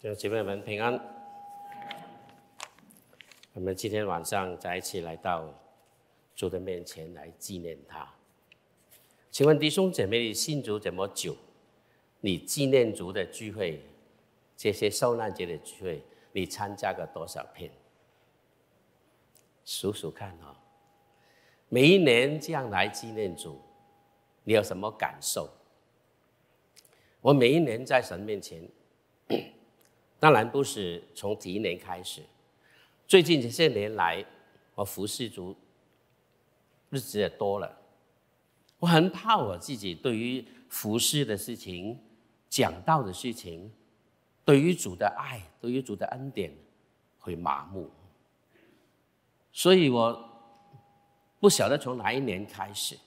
就姐妹们平安！我们今天晚上再一起来到主的面前来纪念他。请问弟兄姐妹，你信主这么久，你纪念主的聚会、这些受难节的聚会，你参加过多少遍？数数看哦。每一年这样来纪念主，你有什么感受？我每一年在神面前。当然不是从第一年开始。最近这些年来，我服侍主日子也多了，我很怕我自己对于服侍的事情、讲道的事情、对于主的爱、对于主的恩典，会麻木。所以我不晓得从哪一年开始，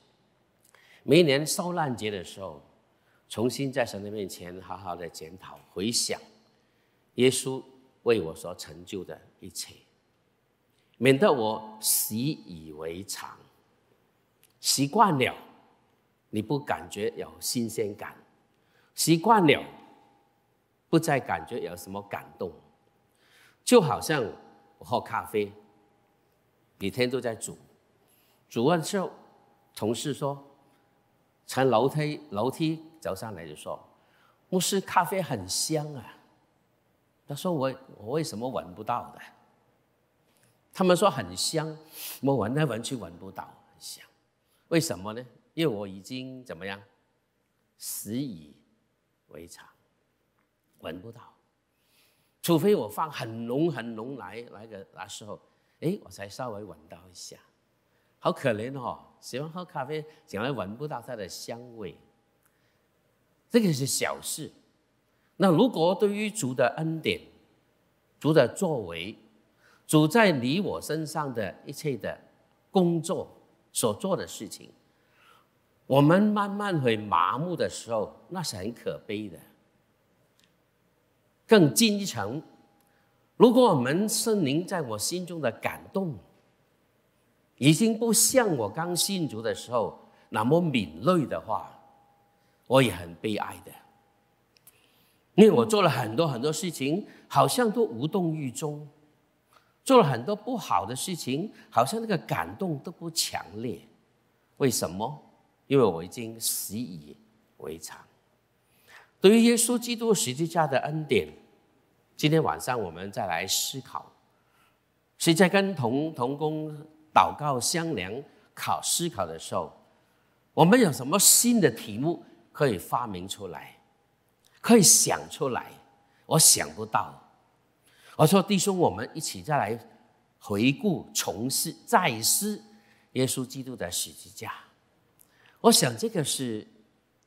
每一年受难节的时候，重新在神的面前好好的检讨、回想。耶稣为我所成就的一切，免得我习以为常，习惯了，你不感觉有新鲜感，习惯了，不再感觉有什么感动，就好像我喝咖啡，每天都在煮，煮完之后，同事说，从楼梯楼梯走上来就说，我师，咖啡很香啊。他说：“我我为什么闻不到的？他们说很香，我闻来闻去闻不到，很香，为什么呢？因为我已经怎么样，习以为常，闻不到。除非我放很浓很浓来来的那时候，哎，我才稍微闻到一下。好可怜哦，喜欢喝咖啡，竟然闻不到它的香味。这个是小事。”那如果对于主的恩典、主的作为、主在你我身上的一切的工作所做的事情，我们慢慢会麻木的时候，那是很可悲的。更进一层，如果我们圣灵在我心中的感动，已经不像我刚信主的时候那么敏锐的话，我也很悲哀的。因为我做了很多很多事情，好像都无动于衷；做了很多不好的事情，好像那个感动都不强烈。为什么？因为我已经习以为常。对于耶稣基督十字架的恩典，今天晚上我们再来思考。谁在跟同同工祷告、商量、考思考的时候，我们有什么新的题目可以发明出来？可以想出来，我想不到。我说弟兄，我们一起再来回顾重思再思耶稣基督的十字架。我想这个是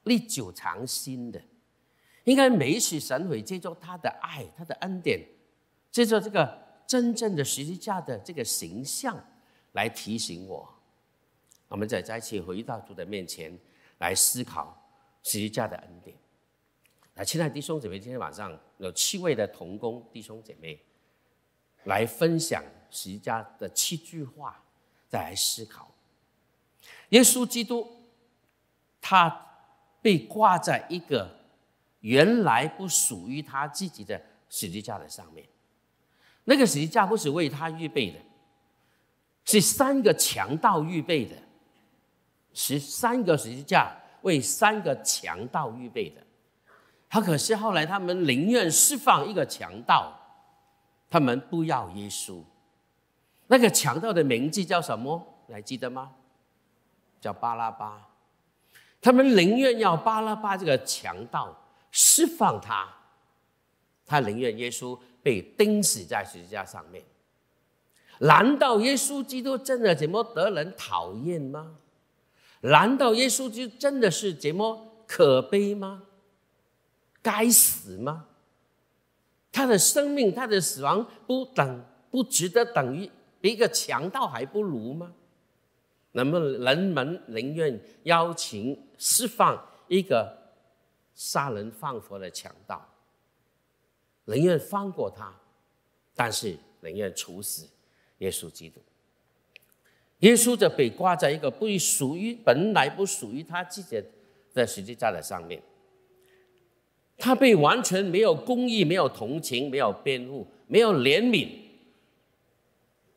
历久常新的，应该每一次神会借助他的爱，他的恩典，借助这个真正的十字架的这个形象来提醒我。我们再再一次回到主的面前来思考十字架的恩典。啊，亲爱的弟兄姐妹，今天晚上有七位的同工弟兄姐妹来分享十字架的七句话，再来思考。耶稣基督，他被挂在一个原来不属于他自己的十字架的上面。那个十字架不是为他预备的，是三个强盗预备的，是三个十字架为三个强盗预备的。他可是后来，他们宁愿释放一个强盗，他们不要耶稣。那个强盗的名字叫什么？你还记得吗？叫巴拉巴。他们宁愿要巴拉巴这个强盗释放他，他宁愿耶稣被钉死在十字架上面。难道耶稣基督真的怎么得人讨厌吗？难道耶稣就真的是这么可悲吗？该死吗？他的生命，他的死亡，不等不值得等于一个强盗还不如吗？那么人们宁愿邀请释放一个杀人放火的强盗，宁愿放过他，但是宁愿处死耶稣基督。耶稣就被挂在一个不属于本来不属于他自己的十字架的上面。他被完全没有公义、没有同情、没有辩护、没有怜悯，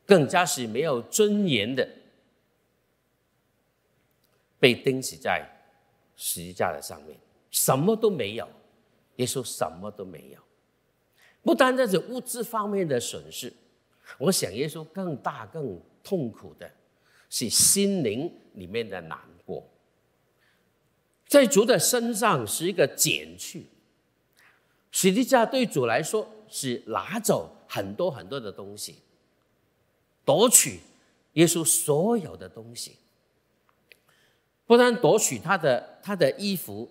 更加是没有尊严的，被钉死在十字架的上面，什么都没有。耶稣什么都没有。不单这是物质方面的损失，我想耶稣更大、更痛苦的是心灵里面的难过，在主的身上是一个减去。十字架对主来说是拿走很多很多的东西，夺取耶稣所有的东西，不但夺取他的他的衣服、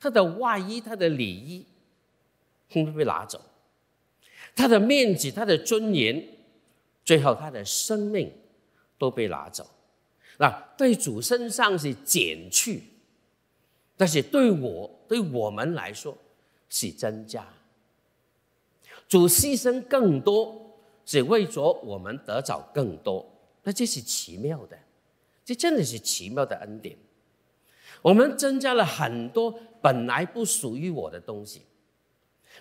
他的外衣、他的里衣，都被拿走，他的面子、他的尊严，最后他的生命都被拿走。那对主身上是减去，但是对我、对我们来说。是增加，主牺牲更多，只为着我们得着更多，那这是奇妙的，这真的是奇妙的恩典。我们增加了很多本来不属于我的东西，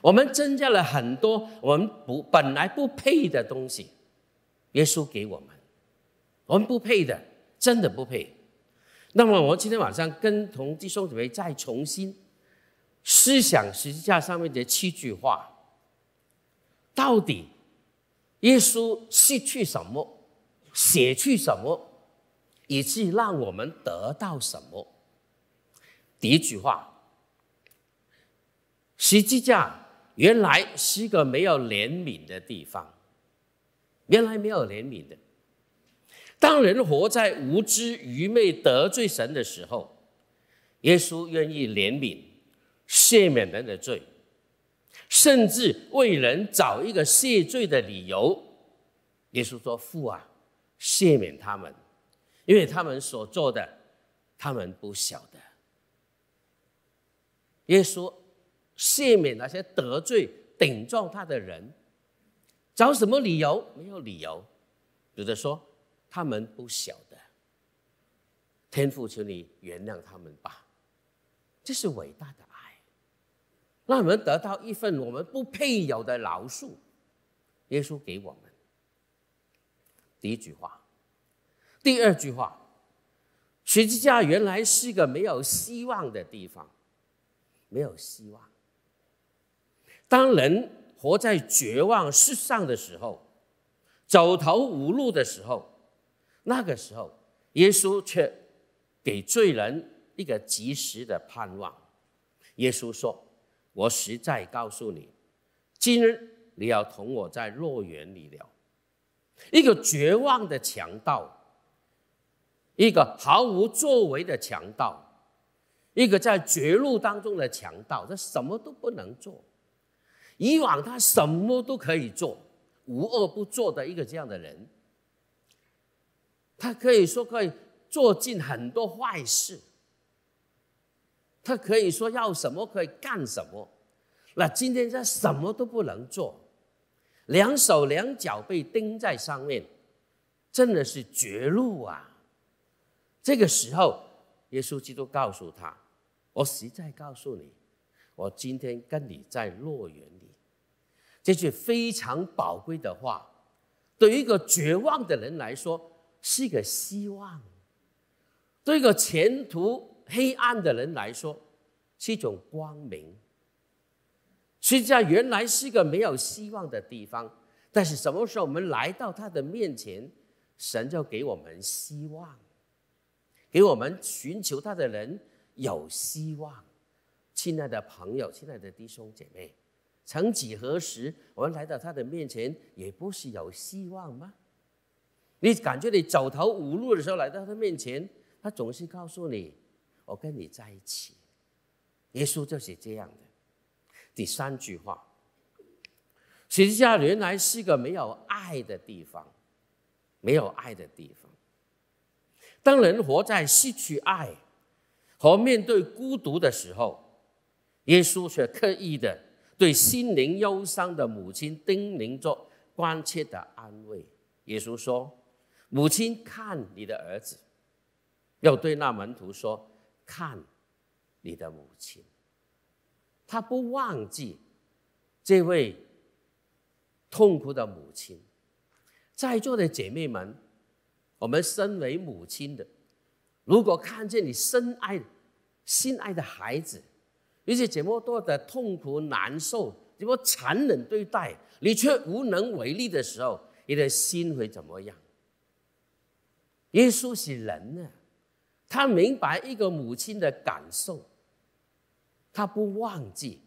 我们增加了很多我们不本来不配的东西。耶稣给我们，我们不配的，真的不配。那么我今天晚上跟同弟兄姊妹再重新。思想十字架上面的七句话，到底耶稣失去什么，写去什么，以及让我们得到什么？第一句话，十字架原来是一个没有怜悯的地方，原来没有怜悯的。当人活在无知、愚昧、得罪神的时候，耶稣愿意怜悯。赦免人的罪，甚至为人找一个谢罪的理由。耶稣说：“父啊，赦免他们，因为他们所做的，他们不晓得。”耶稣赦免那些得罪、顶撞他的人，找什么理由？没有理由。有的说：“他们不晓得。”天父，请你原谅他们吧。这是伟大的。让我们得到一份我们不配有的饶恕，耶稣给我们。第一句话，第二句话，十字架原来是一个没有希望的地方，没有希望。当人活在绝望世上的时候，走投无路的时候，那个时候，耶稣却给罪人一个及时的盼望。耶稣说。我实在告诉你，今日你要同我在乐园里了。一个绝望的强盗，一个毫无作为的强盗，一个在绝路当中的强盗，他什么都不能做。以往他什么都可以做，无恶不作的一个这样的人，他可以说可以做尽很多坏事。他可以说要什么可以干什么，那今天他什么都不能做，两手两脚被钉在上面，真的是绝路啊！这个时候，耶稣基督告诉他：“我实在告诉你，我今天跟你在乐园里。”这句非常宝贵的话，对一个绝望的人来说是一个希望，对一个前途。黑暗的人来说是一种光明。实际上，原来是一个没有希望的地方，但是什么时候我们来到他的面前，神就给我们希望，给我们寻求他的人有希望。亲爱的朋友，亲爱的弟兄姐妹，曾几何时，我们来到他的面前，也不是有希望吗？你感觉你走投无路的时候来到他面前，他总是告诉你。我跟你在一起，耶稣就是这样的。第三句话，十字架原来是个没有爱的地方，没有爱的地方。当人活在失去爱和面对孤独的时候，耶稣却刻意的对心灵忧伤的母亲叮咛着关切的安慰。耶稣说：“母亲，看你的儿子。”又对那门徒说。看，你的母亲，他不忘记这位痛苦的母亲。在座的姐妹们，我们身为母亲的，如果看见你深爱、心爱的孩子，而且这么多的痛苦、难受、这么残忍对待，你却无能为力的时候，你的心会怎么样？耶稣是人呢。他明白一个母亲的感受，他不忘记，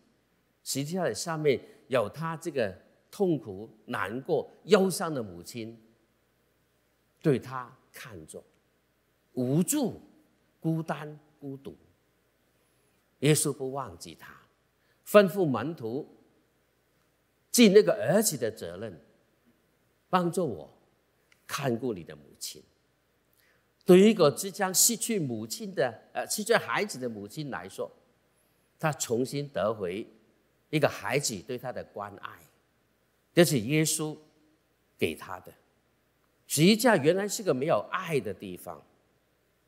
实际上下面有他这个痛苦、难过、忧伤的母亲，对他看重，无助、孤单、孤独。耶稣不忘记他，吩咐门徒尽那个儿子的责任，帮助我看顾你的母亲。对于一个即将失去母亲的、呃，失去孩子的母亲来说，他重新得回一个孩子对他的关爱，这是耶稣给他的。十字架原来是个没有爱的地方，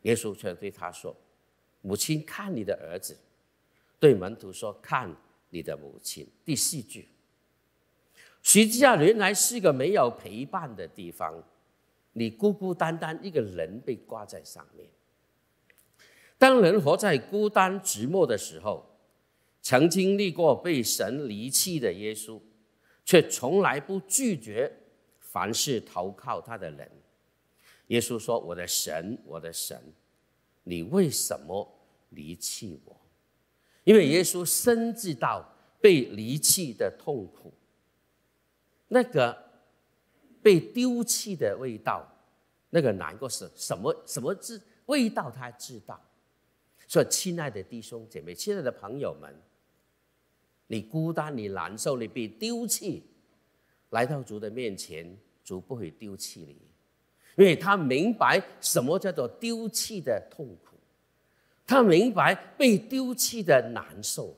耶稣却对他说：“母亲，看你的儿子。”对门徒说：“看你的母亲。”第四句，十字架原来是一个没有陪伴的地方。你孤孤单单一个人被挂在上面。当人活在孤单寂寞的时候，曾经历过被神离弃的耶稣，却从来不拒绝凡事投靠他的人。耶稣说：“我的神，我的神，你为什么离弃我？”因为耶稣深知道被离弃的痛苦。那个。被丢弃的味道，那个难过是什么？什么知味道？他知道。所以，亲爱的弟兄姐妹，亲爱的朋友们，你孤单，你难受，你被丢弃，来到主的面前，主不会丢弃你，因为他明白什么叫做丢弃的痛苦，他明白被丢弃的难受，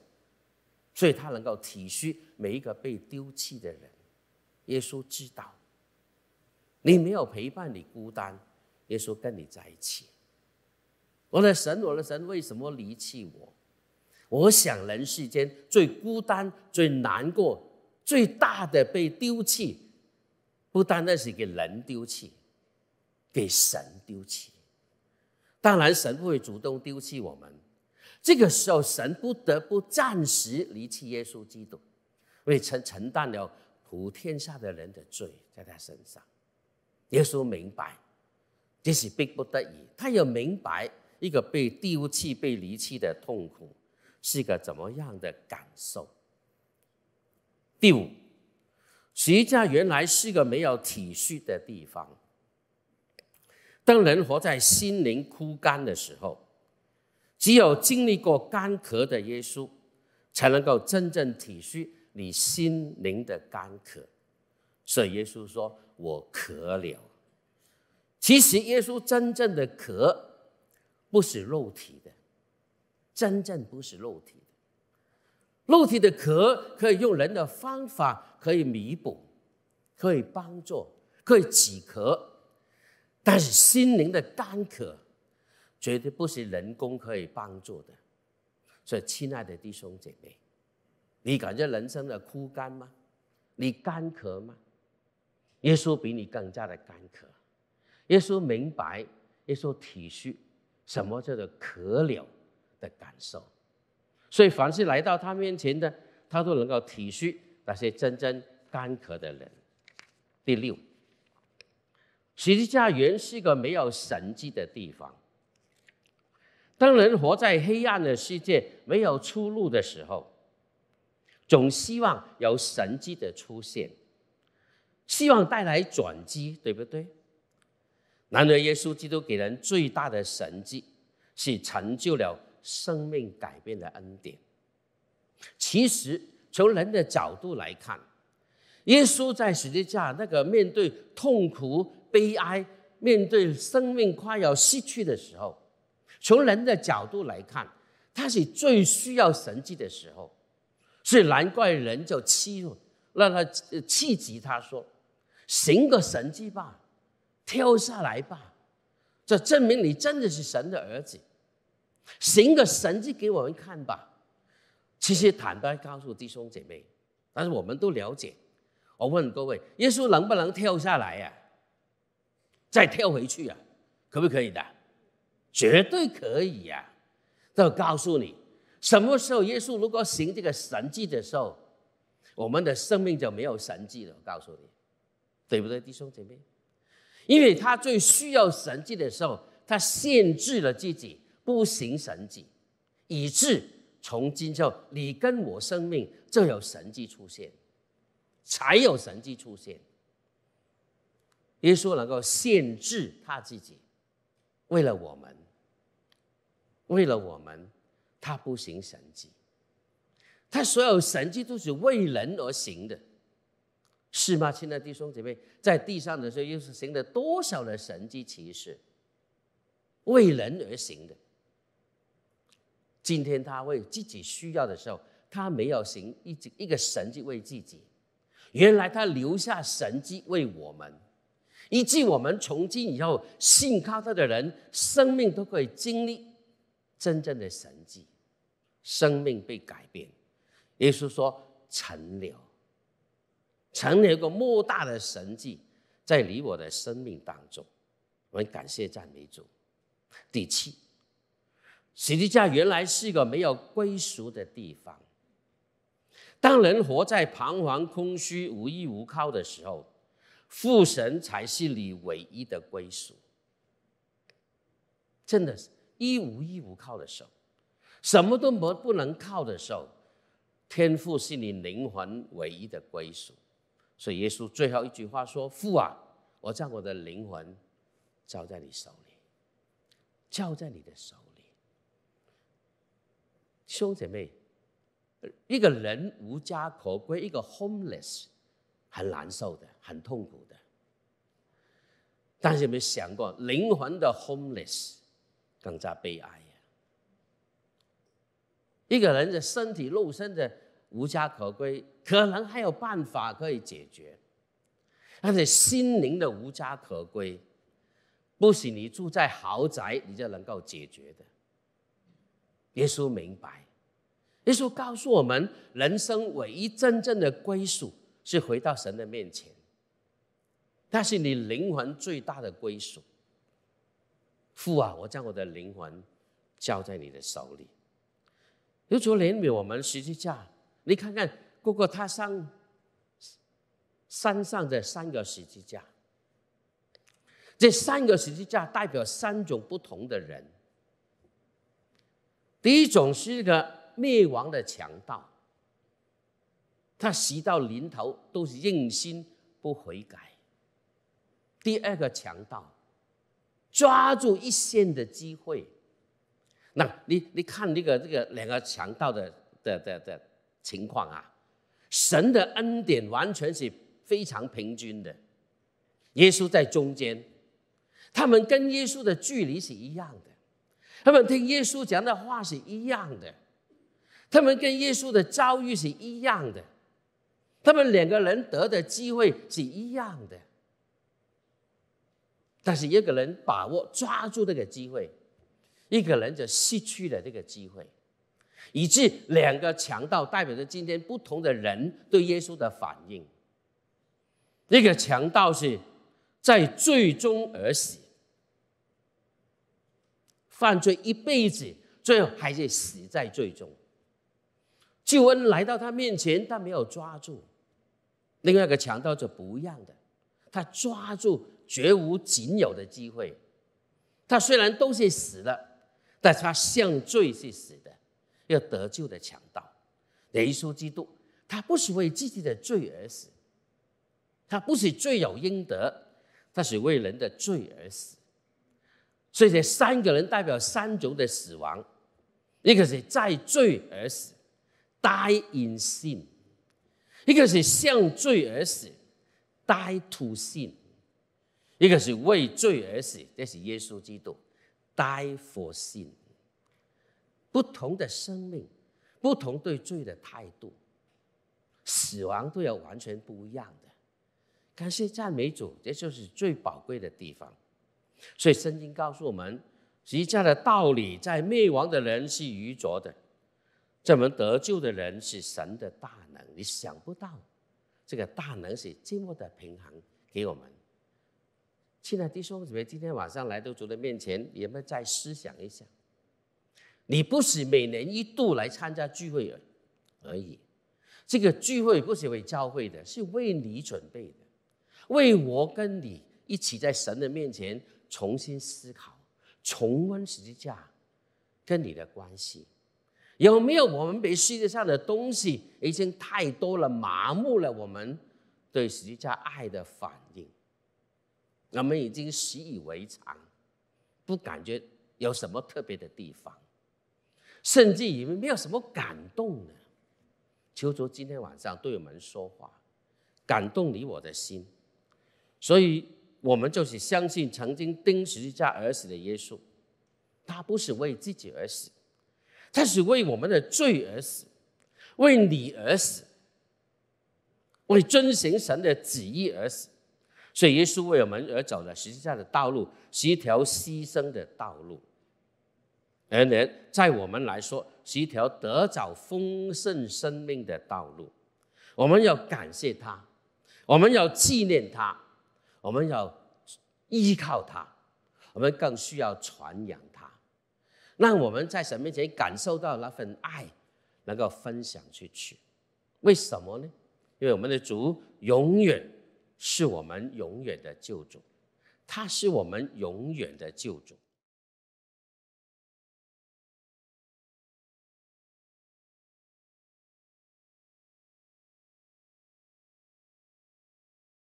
所以他能够体恤每一个被丢弃的人。耶稣知道。你没有陪伴，你孤单。耶稣跟你在一起。我的神，我的神，为什么离弃我？我想，人世间最孤单、最难过、最大的被丢弃，不单单是给人丢弃，给神丢弃。当然，神不会主动丢弃我们。这个时候，神不得不暂时离弃耶稣基督，为承承担了普天下的人的罪，在他身上。耶稣明白，这是迫不得已。他也明白一个被丢弃、被离弃的痛苦是一个怎么样的感受。第五，十字架原来是个没有体恤的地方。当人活在心灵枯干的时候，只有经历过干渴的耶稣，才能够真正体恤你心灵的干渴。所以耶稣说。我渴了。其实耶稣真正的渴，不是肉体的，真正不是肉体。的。肉体的渴可以用人的方法可以弥补，可以帮助，可以解渴。但是心灵的干渴，绝对不是人工可以帮助的。所以，亲爱的弟兄姐妹，你感觉人生的枯干吗？你干渴吗？耶稣比你更加的干渴，耶稣明白，耶稣体恤什么叫做渴了的感受，所以凡是来到他面前的，他都能够体恤那些真正干渴的人。第六，十字架原是个没有神迹的地方，当人活在黑暗的世界、没有出路的时候，总希望有神迹的出现。希望带来转机，对不对？然而，耶稣基督给人最大的神迹，是成就了生命改变的恩典。其实，从人的角度来看，耶稣在十字架那个面对痛苦、悲哀，面对生命快要失去的时候，从人的角度来看，他是最需要神迹的时候。所以，难怪人就欺辱，让他气急，他说。行个神迹吧，跳下来吧，这证明你真的是神的儿子。行个神迹给我们看吧。其实坦白告诉弟兄姐妹，但是我们都了解。我问各位，耶稣能不能跳下来呀？再跳回去呀？可不可以的？绝对可以呀！都告诉你，什么时候耶稣如果行这个神迹的时候，我们的生命就没有神迹了。我告诉你。对不对，弟兄姐妹？因为他最需要神迹的时候，他限制了自己，不行神迹，以致从今之后，你跟我生命就有神迹出现，才有神迹出现。耶稣能够限制他自己，为了我们，为了我们，他不行神迹，他所有神迹都是为人而行的。是吗？亲爱的弟兄姐妹，在地上的时候，又是行了多少的神迹奇事，为人而行的。今天他为自己需要的时候，他没有行一一个神迹为自己。原来他留下神迹为我们，以及我们从今以后信靠他的人，生命都可以经历真正的神迹，生命被改变。耶稣说成了。成了一个莫大的神迹，在你我的生命当中，我们感谢赞美主。第七，十字架原来是一个没有归属的地方。当人活在彷徨、空虚、无依无靠的时候，父神才是你唯一的归属。真的，是，一无依无靠的时候，什么都没不能靠的时候，天父是你灵魂唯一的归属。所以耶稣最后一句话说：“父啊，我将我的灵魂交在你手里，交在你的手里。”兄姐妹，一个人无家可归，一个 homeless 很难受的，很痛苦的。但是有没有想过，灵魂的 homeless 更加悲哀呀？一个人的身体肉身的。无家可归，可能还有办法可以解决，但是心灵的无家可归，不是你住在豪宅你就能够解决的。耶稣明白，耶稣告诉我们，人生唯一真正的归属是回到神的面前，那是你灵魂最大的归属。父啊，我将我的灵魂交在你的手里，求主怜悯我们十字架。你看看，哥哥他上山上的三个十字架，这三个十字架代表三种不同的人。第一种是一个灭亡的强盗，他死到临头都是硬心不悔改。第二个强盗抓住一线的机会，那你你看那个这个两个强盗的的的的。情况啊，神的恩典完全是非常平均的。耶稣在中间，他们跟耶稣的距离是一样的，他们听耶稣讲的话是一样的，他们跟耶稣的遭遇是一样的，他们两个人得的机会是一样的，但是一个人把握抓住这个机会，一个人就失去了这个机会。以致两个强盗代表着今天不同的人对耶稣的反应。那个强盗是在最终而死，犯罪一辈子，最后还是死在最终。救恩来到他面前，他没有抓住。另外一个强盗就不一样的，他抓住绝无仅有的机会。他虽然都是死了，但他向罪是死的。要得救的强盗，耶稣基督，他不是为自己的罪而死，他不是罪有应得，他是为人的罪而死。所以这三个人代表三种的死亡：一个是在罪而死，die in sin；一个是向罪而死，die to sin；一个是为罪而死，这是耶稣基督，die for sin。不同的生命，不同对罪的态度，死亡都有完全不一样的。感谢赞美主，这就是最宝贵的地方。所以圣经告诉我们，其他的道理，在灭亡的人是愚拙的，这门得救的人是神的大能。你想不到，这个大能是这么的平衡给我们。亲爱的弟兄姊妹，今天晚上来到主的面前，有没有再思想一下？你不是每年一度来参加聚会而而已，这个聚会不是为教会的，是为你准备的，为我跟你一起在神的面前重新思考、重温十字架跟你的关系，有没有？我们被世界上的东西已经太多了，麻木了，我们对十字架爱的反应，我们已经习以为常，不感觉有什么特别的地方。甚至以为没有什么感动呢？求主今天晚上对我们说话，感动你我的心。所以，我们就是相信曾经钉十字架而死的耶稣，他不是为自己而死，他是为我们的罪而死，为你而死，为遵行神的旨意而死。所以，耶稣为我们而走的十字架的道路，是一条牺牲的道路。而人，在我们来说是一条得着丰盛生命的道路。我们要感谢他，我们要纪念他，我们要依靠他，我们更需要传扬他，让我们在神面前感受到那份爱，能够分享去取。为什么呢？因为我们的主永远是我们永远的救主，他是我们永远的救主。